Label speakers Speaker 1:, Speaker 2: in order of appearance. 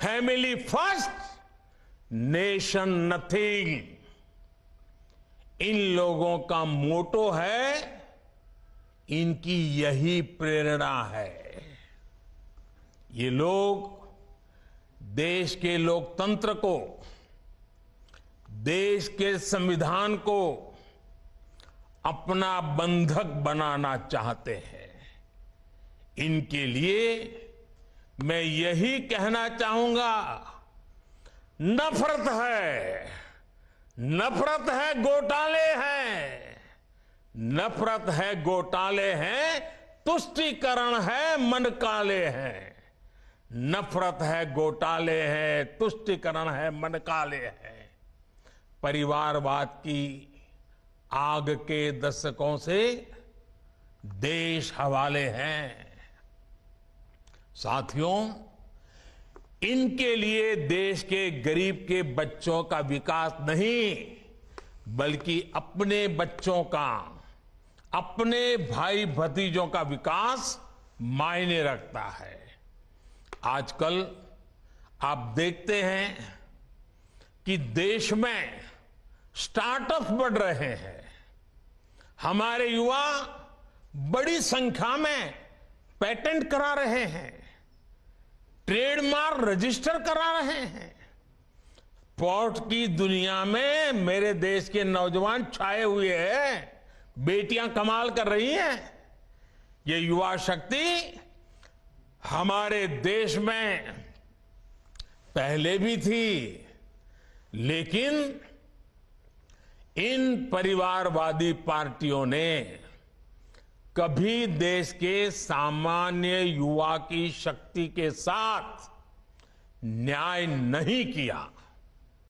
Speaker 1: family first nation nothing इन लोगों का मोटो है इनकी यही प्रेरणा है ये लोग देश के लोकतंत्र को देश के संविधान को अपना बंधक बनाना चाहते हैं इनके लिए मैं यही कहना चाहूंगा नफरत है नफरत है घोटाले हैं नफरत है घोटाले हैं तुष्टिकरण है मन काले हैं नफरत है घोटाले हैं तुष्टिकरण है मन काले हैं परिवारवाद की आग के दशकों से देश हवाले हैं साथियों इनके लिए देश के गरीब के बच्चों का विकास नहीं बल्कि अपने बच्चों का अपने भाई भतीजों का विकास मायने रखता है आजकल आप देखते हैं कि देश में स्टार्टअप बढ़ रहे हैं हमारे युवा बड़ी संख्या में पेटेंट करा रहे हैं ट्रेडमार्क रजिस्टर करा रहे हैं पोर्ट की दुनिया में मेरे देश के नौजवान छाए हुए हैं बेटियां कमाल कर रही हैं ये युवा शक्ति हमारे देश में पहले भी थी लेकिन इन परिवारवादी पार्टियों ने कभी देश के सामान्य युवा की शक्ति के साथ न्याय नहीं किया